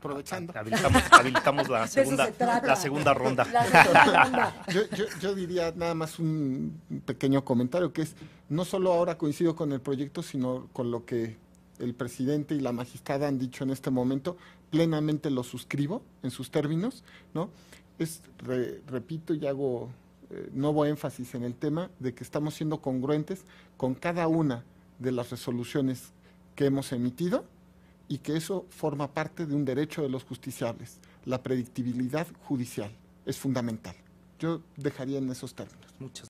aprovechando. Habilitamos, la, segunda, la segunda ronda. yo, diría nada más un pequeño comentario, que es, no solo ahora coincido con el proyecto, sino con lo que el presidente y la magistrada han dicho en este momento, plenamente lo suscribo en sus términos, ¿no? Es, repito y hago eh, nuevo énfasis en el tema de que estamos siendo congruentes con cada una de las resoluciones que hemos emitido, y que eso forma parte de un derecho de los justiciables. La predictibilidad judicial es fundamental. Yo dejaría en esos términos. Muchas